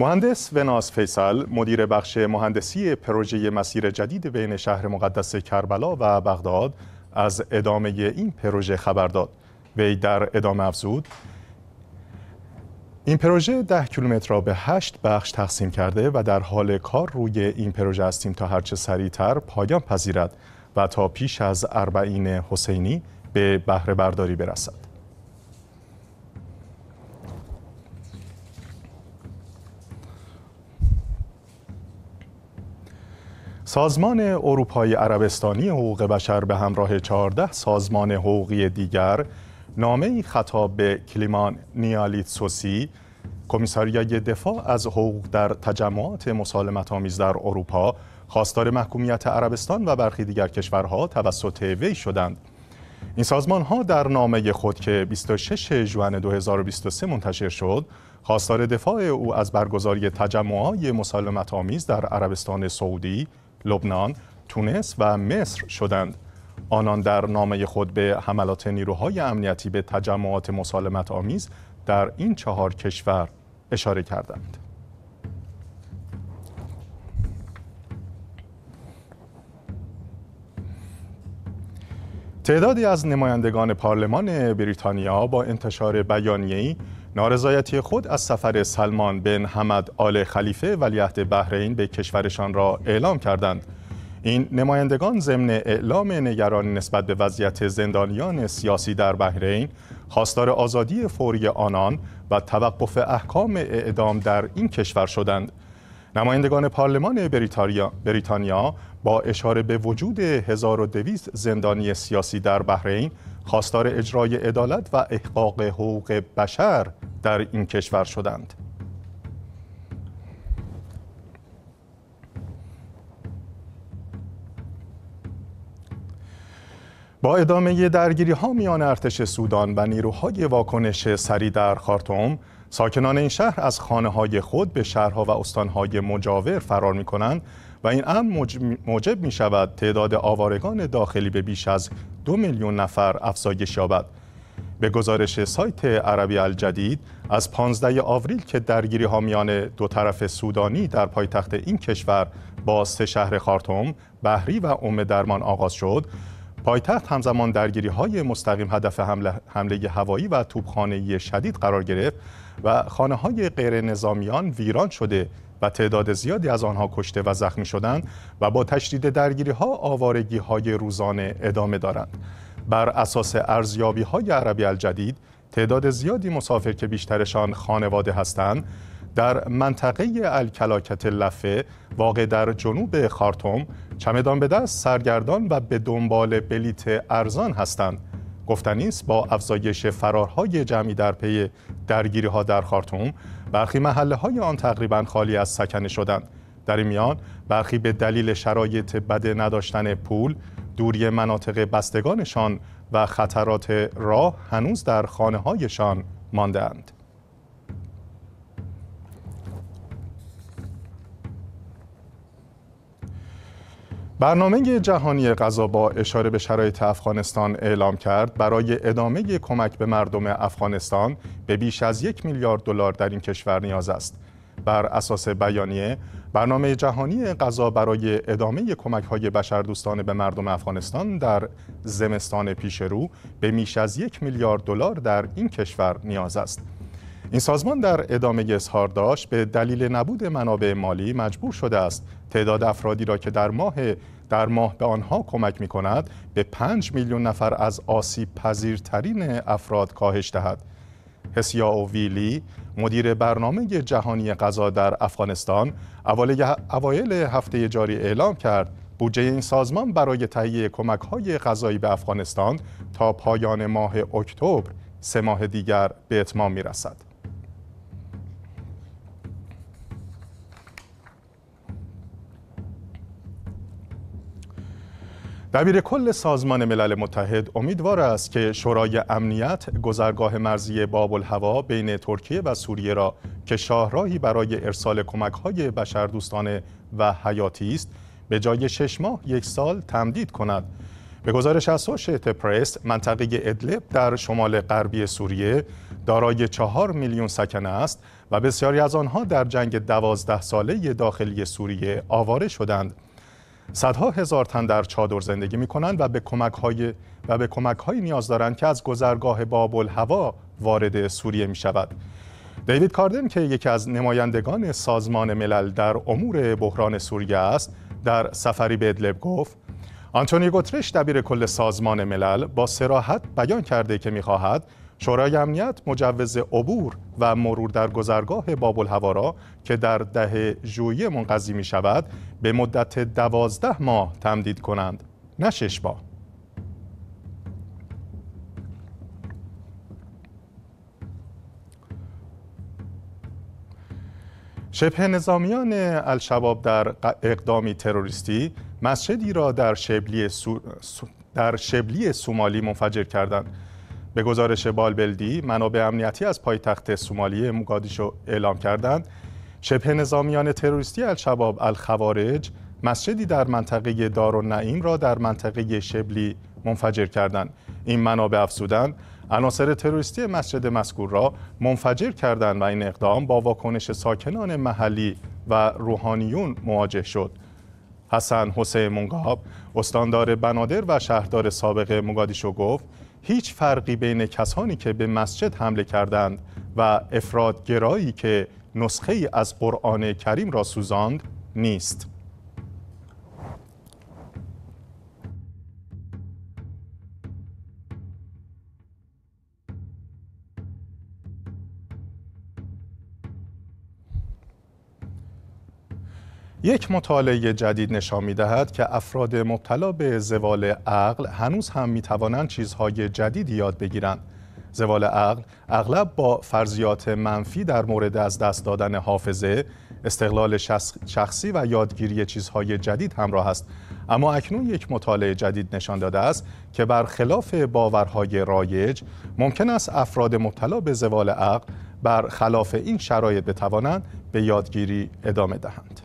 مهندس وناس فیصل مدیر بخش مهندسی پروژه مسیر جدید بین شهر مقدس کربلا و بغداد از ادامه این پروژه خبر داد وی در ادامه افزود این پروژه ده کیلومتر را به هشت بخش تقسیم کرده و در حال کار روی این پروژه هستیم تا هرچه سریعتر پایان پذیرد و تا پیش از اربعین حسینی به بهره برداری برسد سازمان اروپای عربستانی حقوق بشر به همراه 14 سازمان حقوقی دیگر نامه خطاب به کلیمان نیالیت سوسی کمیساریای دفاع از حقوق در تجمعات مسالمت آمیز در اروپا خواستار محکومیت عربستان و برخی دیگر کشورها توسط وی شدند این سازمان ها در نامه خود که 26 ژوئن 2023 منتشر شد خواستار دفاع او از برگزاری تجمعات مسالمت آمیز در عربستان سعودی لبنان، تونس و مصر شدند. آنان در نامه خود به حملات نیروهای امنیتی به تجمعات مسالمت آمیز در این چهار کشور اشاره کردند. تعدادی از نمایندگان پارلمان بریتانیا با انتشار بیانیه‌ای نارضایتی خود از سفر سلمان بن حمد آل خلیفه ولیعهد بحرین به کشورشان را اعلام کردند این نمایندگان ضمن اعلام نگرانی نسبت به وضعیت زندانیان سیاسی در بحرین خواستار آزادی فوری آنان و توقف احکام اعدام در این کشور شدند نمایندگان پارلمان بریتانیا با اشاره به وجود 1200 زندانی سیاسی در بحرین خواستار اجرای عدالت و احقاق حقوق بشر در این کشور شدند. با ادامه درگیری ها میان ارتش سودان و نیروهای واکنش سری در خارتوم ساکنان این شهر از خانه های خود به شهرها و استانهای مجاور فرار می کنند و این امر موجب می شود تعداد آوارگان داخلی به بیش از دو میلیون نفر افزایش یابد. به گزارش سایت عربی الجدید از 15 آوریل که درگیری ها میان دو طرف سودانی در پایتخت این کشور با سه شهر خارتوم، بحری و ام درمان آغاز شد، پایتخت همزمان درگیری های مستقیم هدف حمله, حمله هوایی و توبخانه شدید قرار گرفت و خانه های غیر نظامیان ویران شده و تعداد زیادی از آنها کشته و زخمی شدند و با تشدید درگیری ها آوارگی های روزانه ادامه دارند بر اساس ارزیابی های عربی الجدید تعداد زیادی مسافر که بیشترشان خانواده هستند در منطقه الکلاکت لفه واقع در جنوب خارتوم چمدان به دست سرگردان و به دنبال بلیت ارزان هستند گفتنی با افزایش فرارهای جمعی در پی درگیری ها در خارتوم برخی محله های آن تقریبا خالی از سکنه شدند در این میان برخی به دلیل شرایط بد نداشتن پول دوری مناطق بستگانشان و خطرات راه هنوز در خانه هایشان ماندند. برنامه جهانی غذا با اشاره به شرایط افغانستان اعلام کرد برای ادامه کمک به مردم افغانستان به بیش از یک میلیارد دلار در این کشور نیاز است. بر اساس بیانیه برنامه جهانی غذا برای ادامه کمک های بشردوستانه به مردم افغانستان در زمستان پیش رو به بیش از یک میلیارد دلار در این کشور نیاز است. این سازمان در ادامه اظهار داشت به دلیل نبود منابع مالی مجبور شده است تعداد افرادی را که در ماه در ماه به آنها کمک می کند به 5 میلیون نفر از آسیب پذیرترین افراد کاهش دهد. هسیا اوویلی مدیر برنامه جهانی غذا در افغانستان اوایل هفته جاری اعلام کرد بودجه این سازمان برای تهیه کمک های غذایی به افغانستان تا پایان ماه اکتبر سه ماه دیگر به اتمام می رسد. دبیر کل سازمان ملل متحد امیدوار است که شورای امنیت گذرگاه مرزی باب الهوا بین ترکیه و سوریه را که شاهراهی برای ارسال کمک های بشردوستانه و حیاتی است به جای شش ماه یک سال تمدید کند به گزارش اسوشیت پرس منطقه ادلب در شمال غربی سوریه دارای چهار میلیون سکنه است و بسیاری از آنها در جنگ دوازده ساله داخلی سوریه آواره شدند صدها هزار تن در چادر زندگی می کنند و به کمک های و به کمک نیاز دارند که از گذرگاه باب هوا وارد سوریه می شود. دیوید کاردن که یکی از نمایندگان سازمان ملل در امور بحران سوریه است در سفری به ادلب گفت آنتونی گوترش دبیر کل سازمان ملل با سراحت بیان کرده که میخواهد شورای امنیت مجوز عبور و مرور در گذرگاه باب الهوارا که در ده ژوئیه منقضی می شود به مدت دوازده ماه تمدید کنند نه شش ماه شبه نظامیان الشباب در اقدامی تروریستی مسجدی را در شبلی, در شبلی سومالی منفجر کردند به گزارش بالبلدی منابع امنیتی از پایتخت سومالی موگادیشو اعلام کردند شبه نظامیان تروریستی الشباب الخوارج مسجدی در منطقه نعیم را در منطقه شبلی منفجر کردند این منابع افزودند عناصر تروریستی مسجد مسکور را منفجر کردند و این اقدام با واکنش ساکنان محلی و روحانیون مواجه شد حسن حسین منگاب استاندار بنادر و شهردار سابق مقادیشو گفت هیچ فرقی بین کسانی که به مسجد حمله کردند و افرادگرایی که نسخه از قرآن کریم را سوزاند نیست یک مطالعه جدید نشان می دهد که افراد مبتلا به زوال عقل هنوز هم می توانند چیزهای جدیدی یاد بگیرند. زوال عقل اغلب با فرضیات منفی در مورد از دست دادن حافظه، استقلال شخصی و یادگیری چیزهای جدید همراه است. اما اکنون یک مطالعه جدید نشان داده است که برخلاف باورهای رایج ممکن است افراد مبتلا به زوال عقل برخلاف این شرایط بتوانند به یادگیری ادامه دهند.